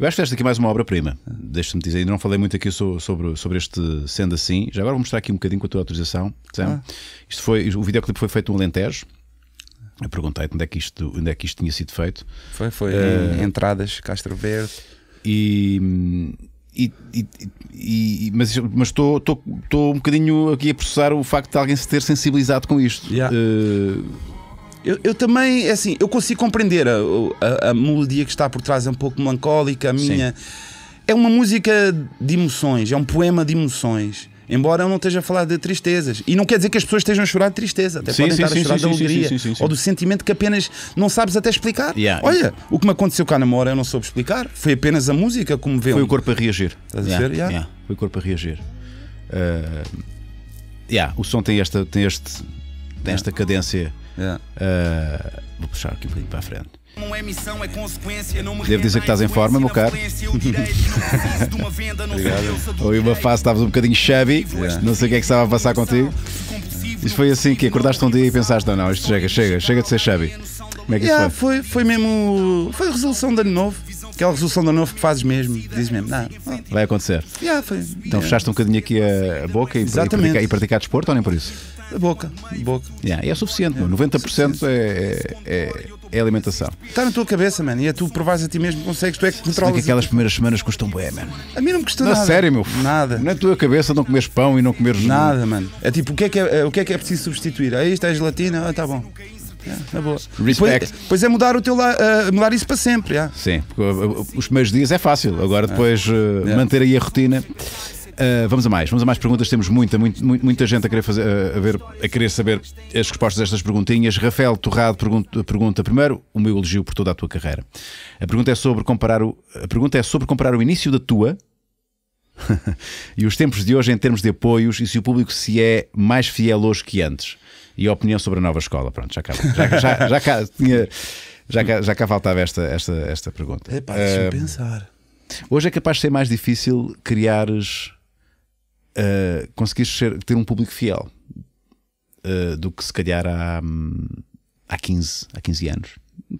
Eu acho que esta aqui é mais uma obra-prima. Deixa-me dizer, ainda não falei muito aqui sobre, sobre este sendo assim. Já agora vou mostrar aqui um bocadinho com a tua autorização. Ah. Isto foi, o videoclip foi feito no Alentejo. Eu perguntei-te onde, é que isto, onde é que isto tinha sido feito. Foi, foi. Uh, entradas, Castro Verde. E. E, e, e, mas estou mas um bocadinho aqui a processar o facto de alguém se ter sensibilizado com isto. Yeah. Uh, eu, eu, também, é assim, eu consigo compreender a, a, a, melodia que está por trás, é um pouco melancólica, a minha. Sim. É uma música de emoções, é um poema de emoções. Embora eu não esteja a falar de tristezas. E não quer dizer que as pessoas estejam a chorar de tristeza. Até sim, podem sim, estar sim, a chorar sim, da alegria ou do sentimento que apenas não sabes até explicar. Yeah, Olha, o que me aconteceu cá na Mora eu não soube explicar. Foi apenas a música como veio. Foi o corpo a reagir. Estás yeah, a dizer? Yeah. Foi o corpo a reagir. Uh, o som tem esta, tem este, tem esta cadência Yeah. Uh, vou puxar aqui um bocadinho para a frente. Não é missão, é consequência. Não me Devo dizer que estás em forma, meu caro. Ou uma face, estavas um bocadinho shabby. Yeah. Não sei o que é que estava a passar contigo. E foi assim que acordaste um dia e pensaste: não, não, isto chega, chega, chega de ser shabby. Como é que yeah, isso foi? foi? Foi mesmo. Foi a resolução de ano novo. Aquela resolução de ano novo que fazes mesmo. Dizes mesmo: não, não. vai acontecer. Yeah, foi, então fechaste um bocadinho aqui a boca e, e, praticar, e praticar desporto ou nem por isso? Boca, boca. Yeah, é suficiente, é. 90% é, é, é, alimentação. Está na tua cabeça, mano, e é tu provas a ti mesmo, consegues, tu é que controlas. Que aquelas primeiras semanas custam bem, mano. A mim não me custa nada na sério, meu. Nada. Na tua cabeça não comeres pão e não comeres. Nada, mano. É tipo, o que é que é, o que é, que é preciso substituir? Ah, isto a é gelatina, ah, tá bom. é na boa. Respect. Pois, pois, é mudar o teu uh, mudar isso para sempre. Yeah. Sim, porque ah, ah, os primeiros dias é fácil, agora é. depois uh, manter aí a rotina uh, vamos a mais, vamos a mais perguntas. Temos muita, muita, muita gente a querer, fazer, eh, a, ver, a querer saber as respostas destas perguntinhas. Rafael Torrado pergunta, pergunta primeiro o meu elogio por toda a tua carreira. A pergunta é sobre comparar o, a pergunta é sobre comparar o início da tua e os tempos de hoje em termos de apoios e se o público se é mais fiel hoje que antes. E a opinião sobre a nova escola. Pronto, já acaba. Já, já, já, cá, tinha, já, já cá faltava esta, esta, esta pergunta. é deixa-me uh, pensar. Hoje é capaz de ser mais difícil criares eh, conseguiste ter um público fiel uh, do que se calhar há. Um, há 15, há 15 anos.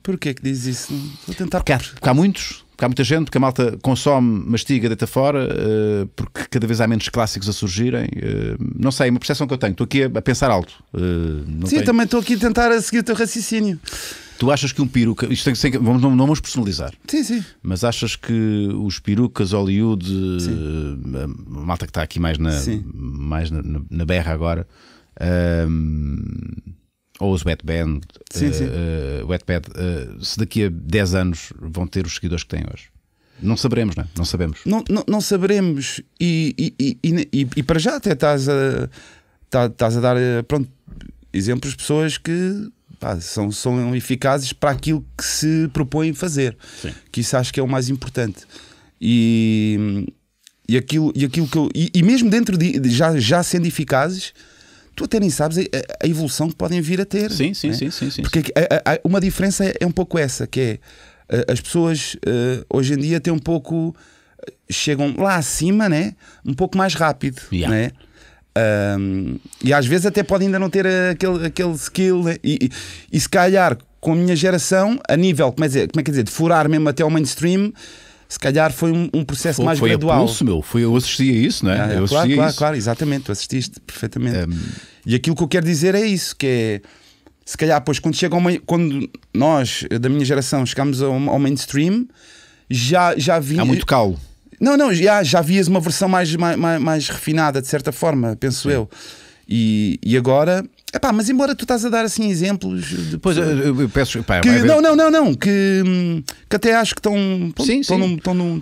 Porquê é que diz isso? Vou tentar. Porque há, porque há muitos, porque há muita gente, porque a malta consome, mastiga, deita fora, uh, porque cada vez há menos clássicos a surgirem. Uh, não sei, é uma percepção que eu tenho. Estou aqui a, pensar alto. Uh, Sim, tenho... também estou aqui a tentar a seguir o teu raciocínio. Tu achas que um peruca. Isto tem, tem, vamos, não, não vamos personalizar. Sim, sim. Mas achas que os perucas, Hollywood, a malta que está aqui mais na, mais na, na, na berra agora, ou os Wet Band, sim, eh, sim. Uh, eh, Wet Band, uh, eh, se daqui a 10 anos vão ter os seguidores que têm hoje? Não saberemos, não é? Não sabemos. Não, não, não saberemos. E, e, e, e, para já até estás a, tá, estás a dar pronto, exemplos de pessoas que pá, são, são eficazes para aquilo que se propõem fazer. Sim. Que isso acho que é o mais importante. E, e, aquilo, e aquilo que eu. E, mesmo dentro de. Já, já sendo eficazes tu até nem sabes a, evolução que podem vir a ter. Sim, sim, é? sim, sim, sim, Porque a, é, a, é, é, uma diferença é um pouco essa, que é as pessoas eh, hoje em dia têm um pouco. Eh, chegam lá acima, né? Um pouco mais rápido, yeah. né? Um, e às vezes até podem ainda não ter aquele, aquele skill, né? e, e, e se calhar com a minha geração, a nível, como é, dizer, como é que é dizer, de furar mesmo até ao mainstream, se calhar foi um, um processo foi, mais foi gradual. Foi meu. Foi, eu assisti a isso, não né? ah, é? eu claro, claro, claro, exatamente. Tu assististe perfeitamente. Um... E aquilo que eu quero dizer é isso, que é... Se calhar, pois, quando, chega uma, quando nós, da minha geração, chegamos ao, ao mainstream, já, já vi... Há muito calo. Não, não, já, já vias uma versão mais, mais, mais, refinada, de certa forma, penso Sim. eu. E, e agora Epá, mas embora tu estás a dar assim exemplos. De... Pois, eu, eu peço. que, não, não, não, não. Que, que até acho que estão. Sim, sim.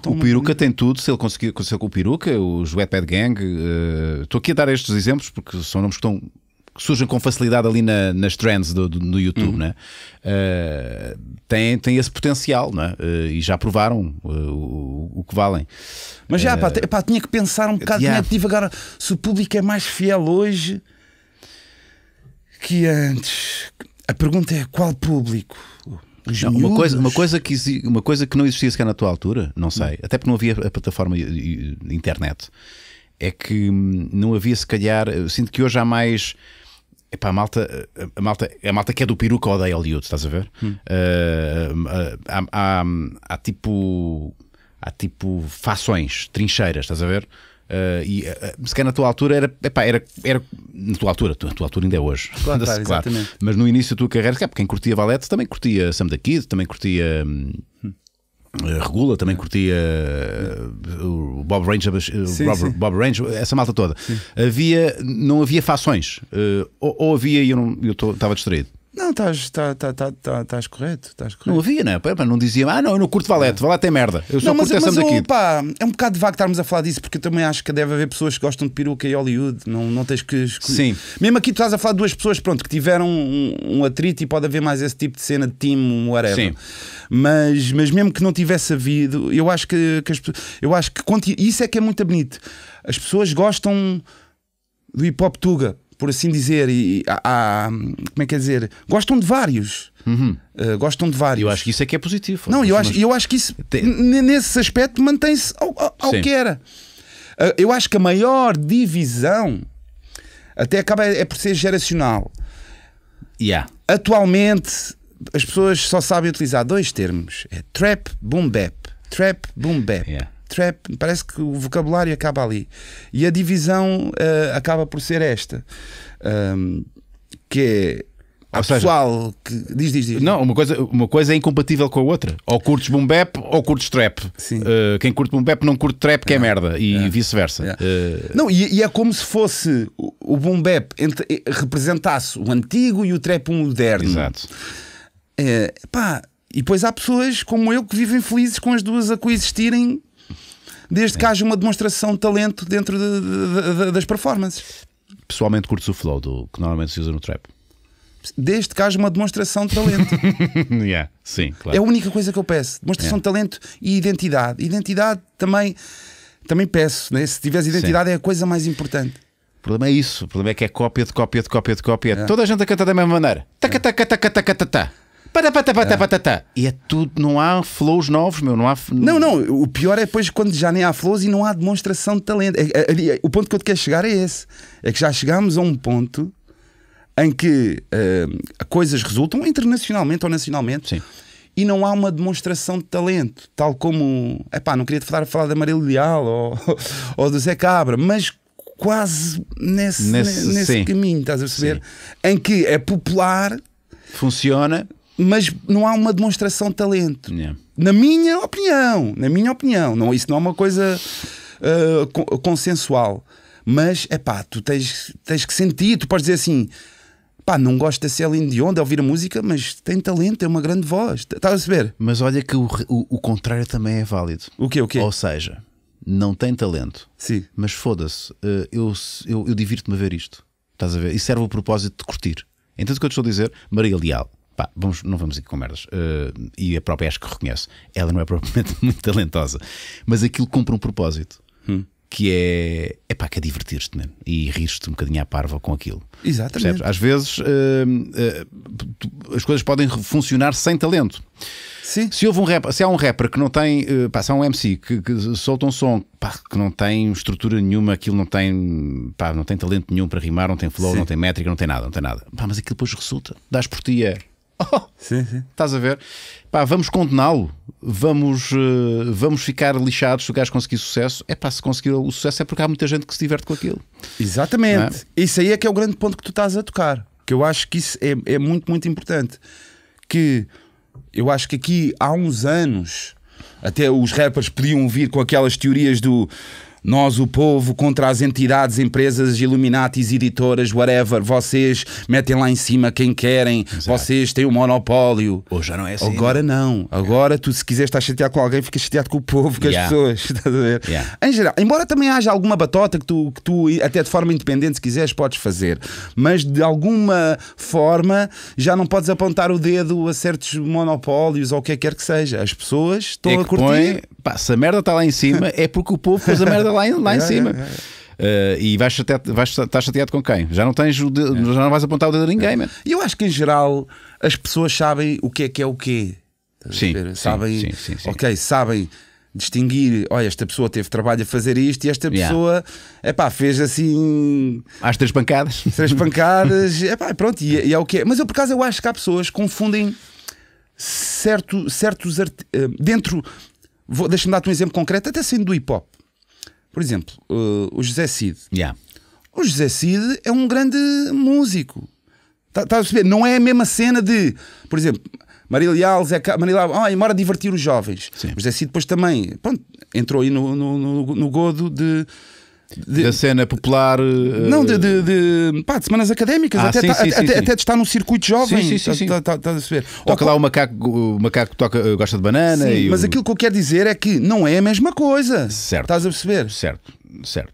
o Peruca tem tudo. Se ele conseguiu conseguir com o Peruca, o Wetpad Gang. Eh, estou uh, aqui a dar estes exemplos porque são nomes que estão que surgem com facilidade ali na, nas trends do, do, YouTube, uhum. né? Uh, tem, tem esse potencial, né? Uh, e já provaram uh, o, o, que valem. Mas já, pá, pá, tinha que pensar um bocado, yeah. tinha agora Se o público é mais fiel hoje que antes. A pergunta é qual público? Não, uma, coisa, uma, coisa que, uma coisa que não existia sequer na tua altura, não sei, não. Hum. até porque não havia a plataforma internet, é que hum, não havia se calhar. Sinto que hoje há mais Epá, a malta, a malta, a malta que é do peruca odeia Hollywood, estás a ver? Hum. Uh, há, há, há, tipo. Há tipo fações, trincheiras, estás a ver? Uh, e uh, se calhar na tua altura era, epá, era, era na tua altura, na tua altura ainda é hoje, claro, claro. mas no início da tua carreira, quem curtia Valete também curtia Sam da Kid, também curtia hum, eh, regula, também curtia eh, o Bob Range, eh, sim, Bob, sim. Bob essa malta toda. Havia, não havia fações, ou, ou havia e eu estava distraído. Não, estás, tá, tá, tá, tá, correto, correto. Não havia, não é? Não dizia, ah, não, eu não curto valete, valete é merda. Eu só mas, curto mas, oh, daqui. Opa, é um bocado vago estarmos a falar disso, porque eu também acho que deve haver pessoas que gostam de peruca e Hollywood, não, não tens que escolher. Sim. Mesmo aqui tu estás a falar de duas pessoas, pronto, que tiveram um, um atrito e pode haver mais esse tipo de cena de time, um whatever. Sim. Mas, mas mesmo que não tivesse havido, eu acho que, que as, eu acho que isso é que é muito bonito. As pessoas gostam do hip hop tuga por assim dizer, e, há, como é que é dizer, gostam de vários. Uhum. Uh, gostam de vários. Eu acho que isso é que é positivo. Não, eu acho, eu acho que isso, nesse aspecto, mantém-se ao, ao que era. Uh, eu acho que a maior divisão até acaba é, é por ser geracional. Yeah. Atualmente, as pessoas só sabem utilizar dois termos: é trap, boom bap. Trap, boom bap. Yeah trap, é, parece que o vocabulário acaba ali. E a divisão uh, acaba por ser esta: um, que é. Há seja, pessoal que diz, diz, diz. Não, uma coisa, uma coisa é incompatível com a outra. Ou curtes boom bap ou curtes trap. Uh, quem curte boom bap não curte trap, que é, é merda. E é. vice-versa. É. Uh... Não, e, e, é como se fosse o, o boom bap entre, representasse o antigo e o trap moderno. Exato. É, pá, e depois há pessoas como eu que vivem felizes com as duas a coexistirem desde é. que haja uma demonstração de talento dentro de, de, de, das performances. Pessoalmente curto o flow do que normalmente se usa no trap. Desde que haja uma demonstração de talento. yeah, sim, claro. É a única coisa que eu peço. Demonstração yeah. É. de talento e identidade. Identidade também, também peço. Né? Se tiveres identidade sim. é a coisa mais importante. O problema é isso. O problema é que é cópia de cópia de cópia de cópia. É. Toda a gente a cantar da mesma maneira. Taca, é. taca, taca, taca, taca, taca patapata, patapata. É. E é tudo, não há flows novos, meu. Não, há... não, não. O pior é depois quando já nem há flows e não há demonstração de talento. É, é, o ponto que eu te quero chegar é esse. É que já chegámos a um ponto em que uh, coisas resultam internacionalmente ou nacionalmente. Sim e não há uma demonstração de talento, tal como, epá, não queria falar, falar da Amarelo Leal ou, ou do Zé Cabra, mas quase nesse, nesse, nesse caminho, estás a perceber? Sim. Em que é popular, funciona, mas não há uma demonstração de talento. Yeah. Na minha opinião, na minha opinião, não, isso não é uma coisa uh, consensual. Mas é pá, tu tens, tens que sentir, tu podes dizer assim. Pá, não gosto da ser além de ouvir a música, mas tem talento, tem uma grande voz. Estás a ver? Mas olha que o, o, o, contrário também é válido. O quê? O quê? Ou seja, não tem talento. Sim. Mas foda-se, eh, eu, eu, eu divirto-me a ver isto. Estás a ver? E serve o propósito de curtir. Entendo o que eu te estou a dizer? Maria Leal Pá, vamos, não vamos aqui com merdas. Uh, e a própria acho que reconhece. Ela não é propriamente muito talentosa, mas aquilo cumpre um propósito. Hum. Que é, é pá, que é divertir-te mesmo e rir-te um bocadinho à parva com aquilo. Exatamente. Percebes? Às vezes uh, uh, as coisas podem funcionar sem talento. Sim. Se, houve um rap, se há um rapper que não tem, pá, se há um MC que, que solta um som pá, que não tem estrutura nenhuma, aquilo não tem, pá, não tem talento nenhum para rimar, não tem flow, Sim. não tem métrica, não tem nada, não tem nada. Pá, mas aquilo depois resulta, dás por ti, é Oh, sim, sim. Estás a ver? Pá, vamos condená-lo. Vamos, uh, vamos ficar lixados se o gajo conseguir sucesso. É pá, se conseguir o sucesso é porque há muita gente que se diverte com aquilo. Exatamente. É? Isso aí é que é o grande ponto que tu estás a tocar. Que eu acho que isso é, é muito, muito importante. Que eu acho que aqui há uns anos até os rappers podiam vir com aquelas teorias do nós, o povo, contra as entidades, empresas, iluminatis, editoras, whatever. Vocês metem lá em cima quem querem. Exato. Vocês têm o um monopólio. Hoje já não é assim. Agora né? não. É. Agora é. tu, se quiseres estar chateado com alguém, fica chateado com o povo, com yeah. as pessoas. Estás a ver? Yeah. Em geral, embora também haja alguma batota que tu, que tu, até de forma independente, se quiseres, podes fazer. Mas de alguma forma já não podes apontar o dedo a certos monopólios ou o que é quer que seja. As pessoas estão é a curtir. Põe pá, se a merda está lá em cima, é porque o povo pôs a merda lá em, lá em é, é, cima. Uh, e vais, chateado, vais estar chateado com quem? Já não tens já não vais apontar o dedo a ninguém, mano. E eu acho que em geral as pessoas sabem o que é que é o quê. Sim, sabem, sim, sim, sim, ok, sabem distinguir, olha, esta pessoa teve trabalho a fazer isto e esta pessoa, é yeah. pá, fez assim. Às três pancadas. Três pancadas, é pá, pronto, e, e, é o que é. Mas eu por acaso eu acho que há pessoas que confundem certo, certos. Eh, dentro Deixa-me dar-te um exemplo concreto, até sendo do hip hop. Por exemplo, uh, o José Cid. Yeah. O José Cid é um grande músico. Estás tá a perceber? Não é a mesma cena de, por exemplo, Maria Leal, Zé Maria Leal, ah, divertir os jovens. Sim. O José Cid depois também pronto, entrou aí no, no, no, no godo de de, da cena popular. Eh, não, de, de, de, pá, de semanas académicas, ah, até, sim, tá, sim, até, sim. até de estar num circuito jovem. Sim, sim, tá, sim. Tá, tá, tá, tá toca Ou, lá o macaco, o macaco toca, gosta de banana. mas o... aquilo que eu quero dizer é que não é a mesma coisa. Certo. Estás a perceber? Certo, certo.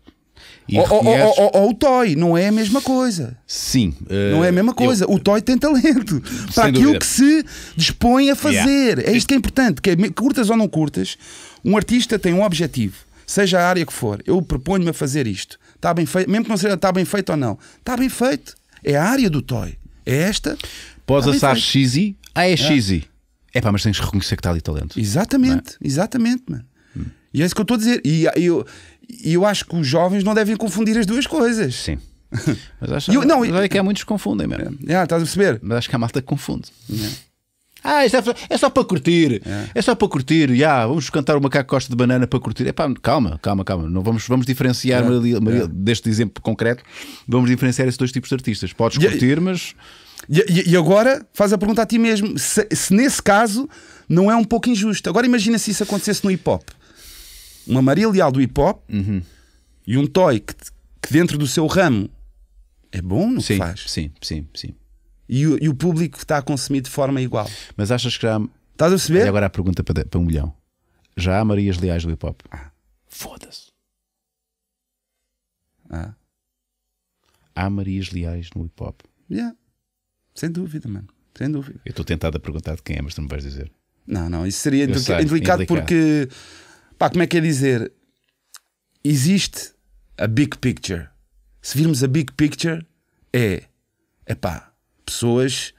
ou, ou, o Toy, não é a mesma coisa. Sim. Uh, não é a mesma coisa. Eu... O Toy tem talento para aquilo dúvida. que se dispõe a fazer. Yeah. É isto que é importante. Que é, curtas ou não curtas, um artista tem um objetivo seja a área que for, eu proponho-me a fazer isto. Está bem feito, mesmo que não seja está bem feito ou não, está bem feito. É a área do toy. É esta. Podes tá assar XI? Ah, é XI. É pá, mas tens que reconhecer que está ali talento. Exatamente, é? exatamente, mano. Hum. E é isso que eu estou a dizer. E eu, eu acho que os jovens não devem confundir as duas coisas. Sim. Mas acho eu, não, mas é que há muitos que confundem mesmo. É, ah, estás a perceber? Mas acho que a malta confunde. É. Ah, é, é só para curtir. É, é só para curtir. yeah, vamos cantar o macaco Costa de Banana para curtir. Epá, calma, calma, calma. Não vamos, vamos diferenciar é. Maria, Maria, é. deste exemplo concreto. Vamos diferenciar esses dois tipos de artistas. Podes e, curtir, mas. E, e, agora faz a pergunta a ti mesmo: se, se nesse caso não é um pouco injusto. Agora imagina se isso acontecesse no hip hop. Uma Maria Leal do hip hop uhum. e um Toy que, que, dentro do seu ramo é bom, não sim, faz? Sim, sim, sim e o, e o público está a consumir de forma igual. Mas achas que já. Estás a perceber? E agora a pergunta para, para um milhão: já há Marias Leais do hip hop? Ah. Foda-se. Ah. Há Marias Leais no hip hop? Yeah. Sem dúvida, mano. Sem dúvida. Eu estou tentado a perguntar de quem é, mas tu não vais dizer. Não, não, isso seria sei, delicado porque. Pá, como é que é dizer? Existe a big picture. Se virmos a big picture, é. é pá pessoas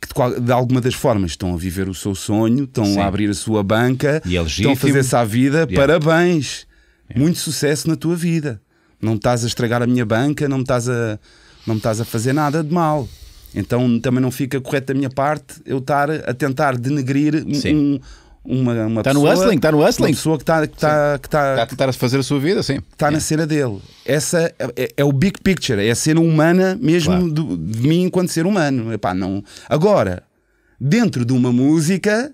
que de, qual, de, alguma das formas estão a viver o seu sonho, estão Sim. a abrir a sua banca, é estão a fazer-se à vida. Yeah. Parabéns! Yeah. Muito sucesso na tua vida. Não estás a estragar a minha banca, não estás a, não estás a fazer nada de mal. Então também não fica correto da minha parte eu estar a tentar denegrir um, uma, uma tá pessoa. Tá no wrestling, está no wrestling. Uma pessoa que está que tá, que tá, está tá a tentar fazer a sua vida, sim. Está é. na cena dele. Essa é, é, o big picture, é a cena humana mesmo claro. de, de mim enquanto ser humano. Epá, não. Agora, dentro de uma música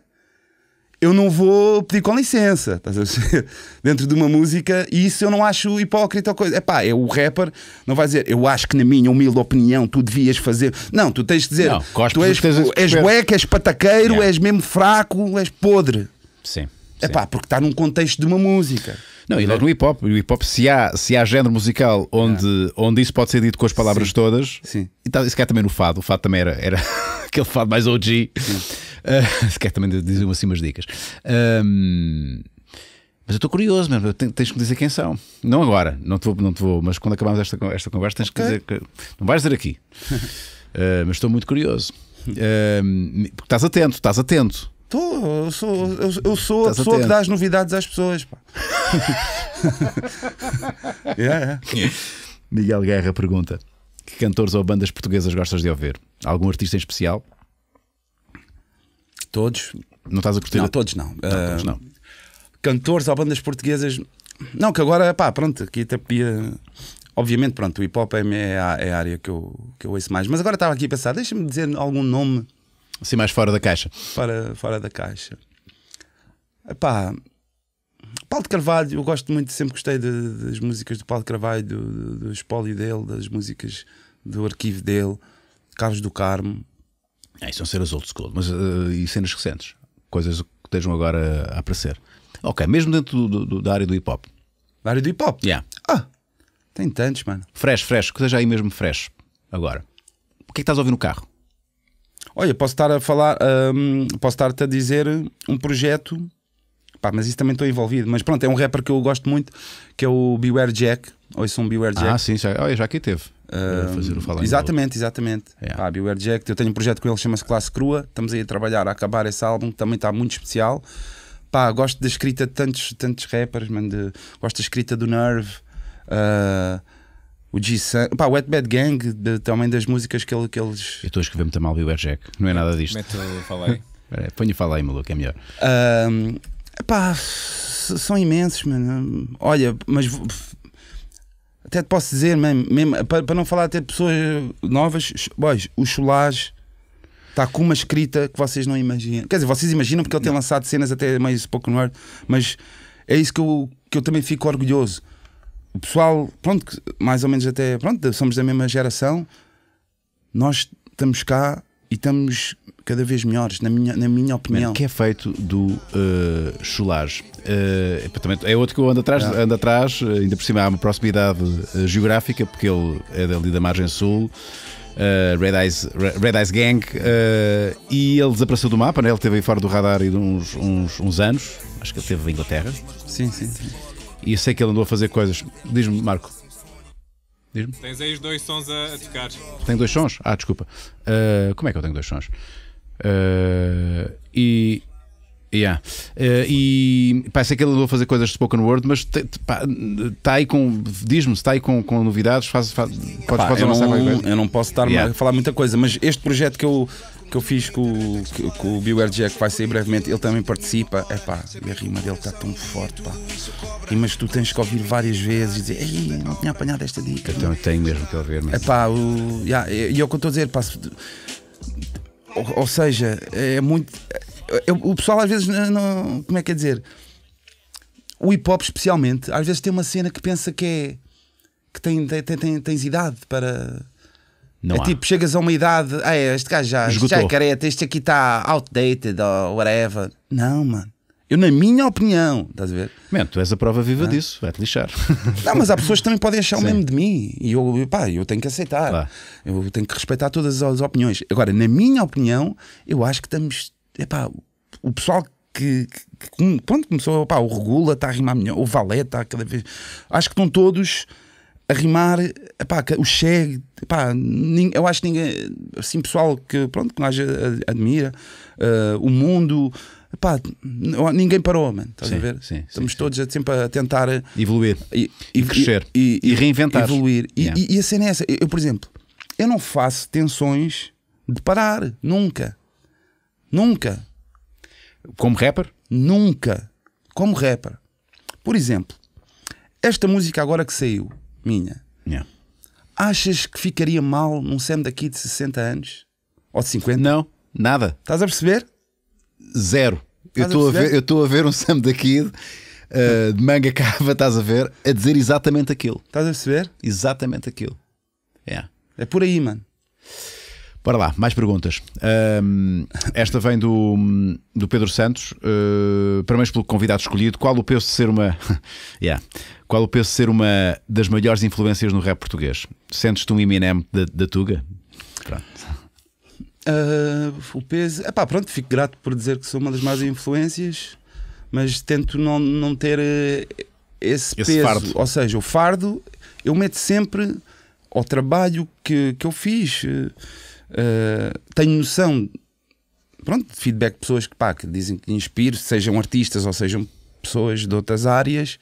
eu não vou pedir com licença, Dentro de uma música, e isso eu não acho hipócrita ou coisa. pá, é o rapper, não vai dizer, eu acho que na minha humilde opinião tu devias fazer. Não, tu tens de dizer, não, tu és, és bueca, és pataqueiro, yeah. és mesmo fraco, és podre. Sim. É pá, porque está num contexto de uma música. Não, e é? logo no hip hop, No hip hop, se há, se há género musical onde, ah. onde isso pode ser dito com as palavras Sim. todas, Sim. e tal, isso cá também no fado, o fado também era, era aquele fado mais OG. Sim se quer também dizer assim umas dicas. Um, mas eu estou curioso mesmo, tens que me dizer quem são. Não agora, não te vou, não te vou mas quando acabarmos esta, esta conversa tens que dizer que. Não vais dizer aqui. uh, mas estou muito curioso. Uh, porque estás atento, estás atento. Estou, eu sou, eu, eu sou a pessoa atento. que dá as novidades às pessoas. Pá. yeah. É, é. Miguel Guerra pergunta: Que cantores ou bandas portuguesas gostas de ouvir? Algum artista em especial? todos. Não estás a curtir? Não, a... todos não. não, todos ah, não. Cantores ou bandas portuguesas. Não, que agora, pá, pronto, aqui até podia. Obviamente, pronto, o hip hop é, é a, é a área que eu, que eu ouço mais. Mas agora estava aqui a pensar, deixa-me dizer algum nome. Assim, mais fora da caixa. Fora, fora da caixa. pá Paulo de Carvalho, eu gosto muito, sempre gostei de, das músicas do Paulo de Carvalho, do, do, do espólio dele, das músicas do arquivo dele, Carlos do Carmo. É, isso são cenas old school, mas uh, e cenas recentes, coisas que estejam agora a aparecer. Ok, mesmo dentro do, do, da área do hip hop. Da área do hip hop? Yeah. Ah, tem tantos, mano. Fresh, fresh, que esteja aí mesmo fresh agora. O que é que estás a ouvir no carro? Olha, posso estar a falar, um, posso estar-te a dizer um projeto, pá, mas isso também estou envolvido. Mas pronto, é um rapper que eu gosto muito, que é o Beware Jack. Ou isso é um Beware ah, Jack. Ah, sim, já, olha, já aqui teve. Eh, fazer o falar exatamente, exatamente. Yeah. É. Pá, Beware eu tenho um projeto com ele chama-se Classe Crua. Estamos aí a trabalhar a acabar esse álbum, que também está muito especial. Pá, gosto da escrita de tantos, tantos rappers, man, de, gosto da escrita do Nerve, uh, o G-Sun, pá, o Wet Bad Gang, de, também das músicas que, ele, que eles. Eu estou a escrever muito mal Beware Jack, não é nada disto. ponho o falei. Põe maluco, é melhor. Uh, pá, são imensos, mano. Olha, mas até te posso dizer mesmo, mesmo para, para, não falar até de pessoas novas, boys, o Cholares está com uma escrita que vocês não imaginam. Quer dizer, vocês imaginam porque ele tem lançado cenas até mais pouco no ar, mas é isso que eu, que eu também fico orgulhoso. O pessoal, pronto, mais ou menos até, pronto, somos da mesma geração, nós estamos cá e estamos cada vez melhores, na minha, na minha opinião. O que é feito do uh, Cholage? Uh, é outro que eu ando atrás, ah. ando atrás, eh, ainda por cima há uma proximidade eh, geográfica, porque ele é dali da margem sul. Uh, Red, Eyes, Red Eyes Gang uh, e ele desapareceu do mapa, né? ele esteve aí fora do radar aí de uns, uns, uns anos, acho que ele esteve na Inglaterra. Sim, sim, sim. E eu sei que ele andou a fazer coisas. Diz-me, Marco, Diz-me. Tens aí os dois sons a, a tocar. Tenho dois sons? Ah, desculpa. Uh, como é que eu tenho dois sons? Uh, e. Yeah. Uh, e parece que ele vou a fazer coisas de spoken word, mas está aí com. Diz-me se está aí com, com novidades. Faz, faz, podes, Epá, podes eu, não, eu não posso estar yeah. a falar muita coisa, mas este projeto que eu que eu fiz com, que, com o Beware Jack, que vai sair brevemente, ele também participa. É pá, e a rima dele está tão forte, pá. E, mas tu tens que ouvir várias vezes e dizer, ei, não tinha apanhado esta dica. Então tenho mesmo que ouvir, mas é? pá, o, yeah, e é o que eu estou a dizer, pá, ou, ou, seja, é muito. Eu, o pessoal às vezes não. Como é que é dizer? O hip hop, especialmente, às vezes tem uma cena que pensa que é. que tem, tem, tem, tens idade para não é há. tipo, chegas a uma idade, ah, é, este gajo já, já é careta, este aqui está outdated ou whatever. Não, mano. Eu, na minha opinião, estás a ver? Man, tu és a prova viva ah. disso, vai-te lixar. Não, mas há pessoas que também podem achar Sim. o mesmo de mim. E eu, pá, eu tenho que aceitar. Lá. Eu tenho que respeitar todas as opiniões. Agora, na minha opinião, eu acho que estamos. Epá, o pessoal que, que, que quando começou, pá, o Regula está a rimar melhor, o Valé está cada vez. Acho que estão todos a rimar, epá, o chegue epá, eu acho que ninguém, assim, pessoal que, pronto, que nós admira, uh, o mundo, epá, ninguém parou, mano, estás sim, a ver? Sim, Estamos sim, todos a, sempre a tentar eh, evoluir e, e, crescer e, e, reinventar. Evoluir. Yeah. E, a cena é essa, eu, por exemplo, eu não faço tensões de parar, nunca. Nunca. Como rapper? Nunca. Como rapper. Por exemplo, esta música agora que saiu, minha. Yeah. Achas que ficaria mal num Sam daqui de 60 anos? Ou de 50? Não, nada. Estás a perceber? Zero. Estás eu estou a, a, ver um Sam daqui de, uh, de manga cava, estás a ver, a dizer exatamente aquilo. Estás a perceber? Exatamente aquilo. Yeah. É por aí, mano. Para lá, mais perguntas. Um, esta vem do, do Pedro Santos. Uh, eh, parabéns pelo convidado escolhido. Qual o peso de ser uma. yeah qual peso de ser uma das maiores influências no rap português. Sentes-te um Eminem da, Tuga? Pronto. Uh, o peso. Epá, pronto, fico grato por dizer que sou uma das mais influências, mas tento não, não ter eh, esse, esse peso. Fardo. Ou seja, o fardo eu meto sempre ao trabalho que, que eu fiz. Uh, tenho noção pronto, de feedback de pessoas que, pá, que dizem que inspiro, sejam artistas ou sejam pessoas de outras áreas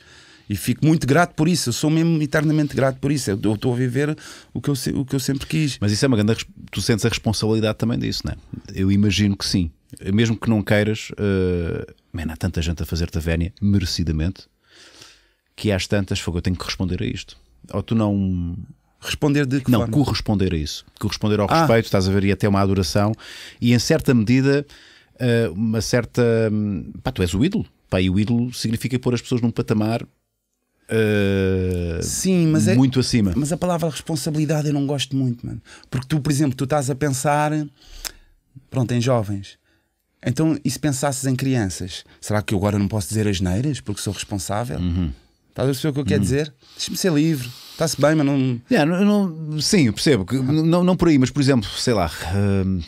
e fico muito grato por isso. Eu sou mesmo eternamente grato por isso. Eu estou a viver o que eu, o que eu sempre quis. Mas isso é uma grande. Tu sentes a responsabilidade também disso, não é? Eu imagino que sim. Mesmo que não queiras. Uh... Man, há tanta gente a fazer vénia, merecidamente, que às tantas, fogo, eu tenho que responder a isto. Ou tu não. Responder de que Não, forma? corresponder a isso. Corresponder ao ah. respeito, estás a ver, e até uma adoração. E em certa medida, eh, uma certa. Hum, pá, tu és o ídolo. Pá, e o ídolo significa pôr as pessoas num patamar eh, sim, mas é- muito é, acima. Mas a palavra responsabilidade eu não gosto muito, mano. Porque tu, por exemplo, tu estás a pensar, pronto, em jovens. Então, e se pensasses em crianças? Será que eu agora não posso dizer as neiras porque sou responsável? Uhum. Estás a perceber o que eu quero uhum. dizer? Deixa-me ser livre. Está-se bem, mas não... é não, não. sim, eu percebo. Que, uhum. não, não por aí, mas por exemplo, sei lá. Hum,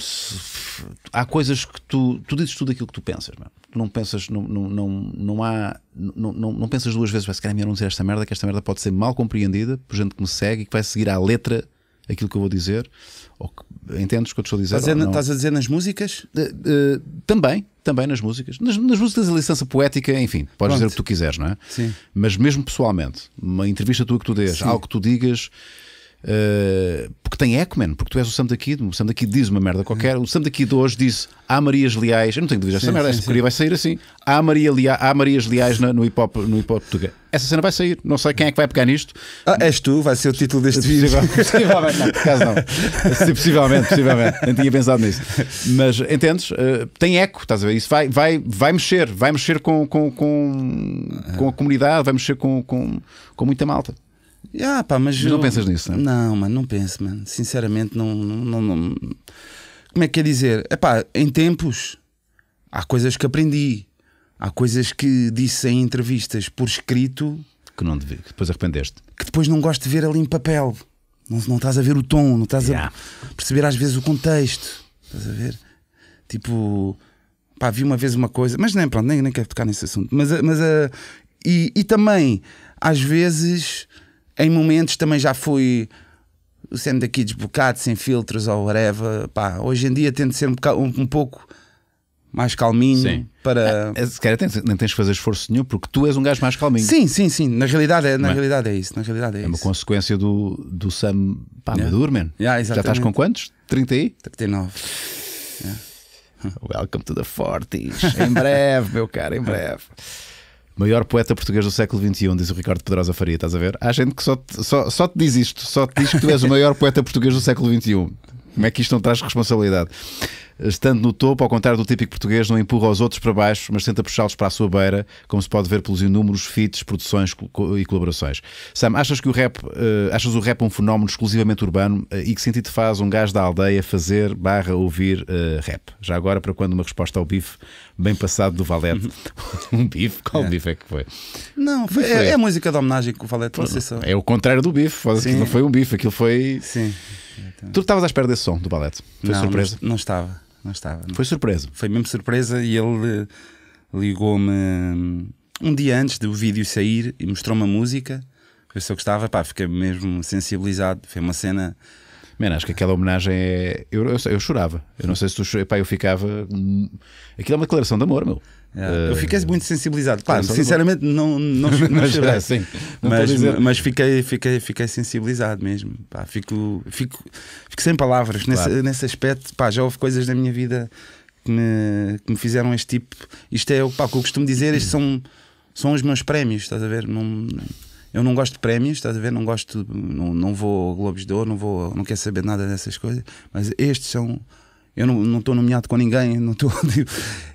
há coisas que tu. Tu dizes tudo aquilo que tu pensas, mano porque não pensas, não, não, não, não há, não, não, não pensas duas vezes, vai se calhar é melhor não dizer esta merda, que esta merda pode ser mal compreendida por gente que me segue e que vai seguir à letra aquilo que eu vou dizer, ou que, entendes o que eu estou a dizer? Estás, a, dizer nas músicas? Uh, uh, também, também nas músicas. Nas, nas músicas a licença poética, enfim, podes Pronto. dizer o que tu quiseres, não é? Sim. Mas mesmo pessoalmente, uma entrevista tua que tu dês, algo que tu digas eh, porque tem eco, man, porque tu és o Sam daqui, o Sam daqui diz uma merda qualquer, o Sam daqui de hoje diz há Marias Leais, eu não tenho dizer essa merda, sim, essa sim. vai sair assim, há, Maria Lia há Marias Leais no hip hop, no hip -hop português. Essa cena vai sair, não sei quem é que vai pegar nisto. Ah, és tu, vai ser o título deste vídeo. Possivelmente, não, por não. Possivelmente, possivelmente, nem tinha pensado nisso. Mas entendes? Uh, tem eco, estás a ver? Isso vai, vai, vai mexer, vai mexer com, com, com, com a comunidade, vai mexer com, com, com muita malta. Yeah, pá, mas não eu... pensas nisso, não? É? Não, mano, não penso, mano. Sinceramente, não, não, não, Como é que quer é dizer? Epá, em tempos há coisas que aprendi, há coisas que disse em entrevistas por escrito que não devia, que depois arrependeste. Que depois não gosto de ver ali em papel. Não, não estás a ver o tom, não estás yeah. a perceber às vezes o contexto. Estás a ver? Tipo, pá, vi uma vez uma coisa, mas nem, pronto, nem, nem quero tocar nesse assunto. Mas, mas uh, e, e também, às vezes em momentos também já fui sendo aqui desbocado, sem filtros ou whatever. Pá, hoje em dia tento ser um, bocado, um, um pouco mais calminho sim. para. É, é, se calhar tens, nem tens de fazer esforço nenhum, porque tu és um gajo mais calminho. Sim, sim, sim. Na realidade é, na é? realidade é isso. Na realidade é, é isso. uma consequência do, do Sam pá, yeah. maduro, man. Yeah, Já estás com quantos? 30 aí? 39. Yeah. Welcome to the 40s. em breve, meu caro, em breve. Maior poeta português do século XXI, diz o Ricardo Pedrosa Faria, estás a ver? Há gente que só te, só, só te diz isto, só te diz que tu és o maior poeta português do século XXI. Como é que isto não traz responsabilidade? Estando no topo, ao contrário do típico português, não empurra os outros para baixo, mas tenta puxá-los para a sua beira, como se pode ver pelos inúmeros feats, produções e colaborações. Sam, achas que o rap, uh, achas o rap um fenómeno exclusivamente urbano uh, e que sentido faz um gajo da aldeia fazer barra ouvir uh, rap? Já agora, para quando uma resposta ao bife bem passado do Valete. Uhum. um bife? Qual é. bife é que foi? Não, foi, é, é, a música de homenagem que o Valete lançou. É o contrário do bife, não foi um bife, aquilo foi. Sim. Tu estavas à espera desse som do Valete? Foi não, surpresa? Não, não, estava, não estava. Foi surpresa. Foi mesmo surpresa e ele eh, ligou-me hum, um dia antes do vídeo sair e mostrou-me a música. Eu só gostava, pá, fiquei mesmo sensibilizado. Foi uma cena Mano, acho que aquela homenagem é. Eu, eu, eu chorava. Eu não sei se tu chorei, pá, eu ficava. Aquilo é uma declaração de amor, meu. É. Eh, eu fiquei muito sensibilizado. Claro, sinceramente não, não, não, não chorei, é, sim, não mas, mas fiquei, fiquei, fiquei sensibilizado mesmo. Pá, fico, fico, fico sem palavras claro. nesse, nesse aspecto. Pá, já houve coisas na minha vida que me, que me fizeram este tipo. Isto é pá, o que eu costumo dizer, estes são, são os meus prémios, estás a ver? Não, eu não gosto de prémios, estás a ver? Não gosto, não, não vou Globos de Ouro, não, vou, não quero saber nada dessas coisas, mas estes são. Eu não estou nomeado com ninguém, não estou.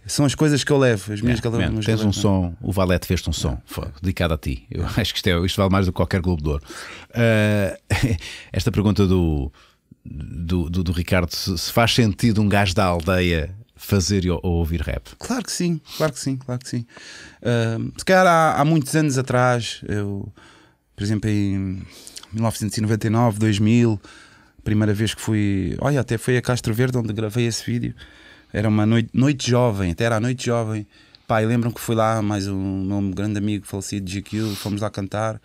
são as coisas que eu levo, as minhas é, galera, Tens um não. É? som, o Valete fez-te um som foi, dedicado a ti. Eu acho que isto, é, isto vale mais do que qualquer Globo de Ouro. Uh, esta pergunta do do, do, do, Ricardo: se faz sentido um gajo da aldeia fazer ou ouvir rap? Claro que sim, claro que sim, claro que sim. Uh, se calhar há, há, muitos anos atrás, eu, por exemplo, em 1999, 2000, primeira vez que fui, olha, até foi a Castro Verde onde gravei esse vídeo. Era uma noite, noite jovem, até era a noite jovem. Pai, lembram que fui lá, mais um um grande amigo falecido de GQ, fomos lá cantar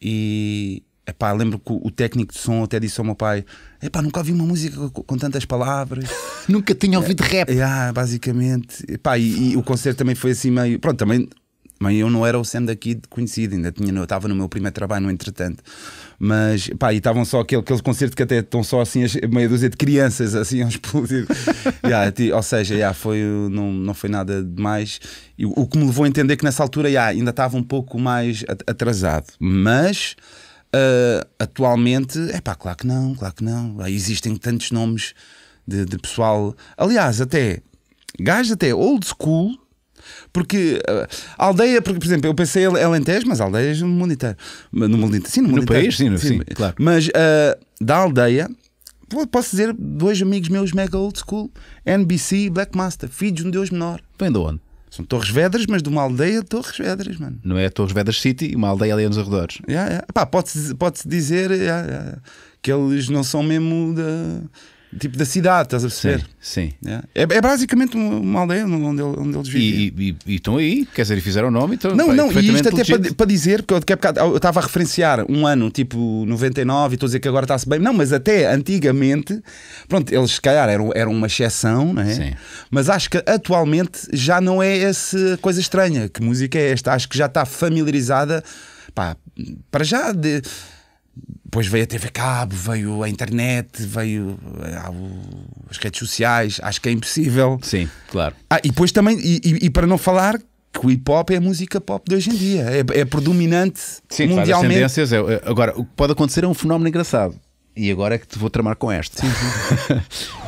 e Epá, lembro que o técnico de som até disse ao meu pai: Epá, nunca ouvi uma música com, tantas palavras. nunca tinha é, ouvido rap. Yeah, é, basicamente. Epá, e, e, o concerto também foi assim meio. Pronto, também. Mas eu não era o sendo aqui conhecido, ainda tinha, eu estava no meu primeiro trabalho, no entretanto. Mas, pá, e estavam só aquele, aquele concerto que até estão só assim, meia dúzia de crianças assim a explodir. yeah, ou seja, yeah, foi, não, não foi nada demais. E, o que me levou a entender que nessa altura yeah, ainda estava um pouco mais atrasado. Mas Uh, atualmente, é pá, claro que não, claro que não. Ah, existem tantos nomes de, de pessoal. Aliás, até gajos até old school, porque uh, aldeia, porque, por exemplo, eu pensei em Alentejo, mas aldeias no mundo inteiro. No mundo inteiro, sim, no, mundo no inteiro, país, sim, sim, sim, claro. Mas uh, da aldeia, posso dizer, dois amigos meus mega old school, NBC Black Master, filhos de um Deus menor. Vem de onde? São Torres Vedras, mas de uma aldeia de Torres Vedras, mano. Não é Torres Vedras City, uma aldeia ali nos arredores. Yeah, yeah. Pode-se pode dizer yeah, yeah, que eles não são mesmo da tipo da cidade, estás a perceber? Sim. sim. É, é, é basicamente uma aldeia onde, onde eles vivem. E, e, e, estão aí, quer dizer, fizeram o nome então, Não, não, e isto até para, para, dizer, porque eu, bocado, eu estava a referenciar um ano tipo 99 e estou a dizer que agora está-se bem. Não, mas até antigamente, pronto, eles se calhar eram, eram uma exceção, não é? Sim. Mas acho que atualmente já não é essa coisa estranha. Que música é esta? Acho que já está familiarizada, pá, para já. De, depois veio a TV Cabo, veio a internet, veio eh, as redes sociais, acho que é impossível. Sim, claro. Ah, e depois também, e, e, e para não falar que o hip hop é a música pop de hoje em dia, é, é predominante Sim, mundialmente. Sim, é, é, agora, o que pode acontecer é um fenómeno engraçado. E agora é que te vou tramar com este. Sim, sim.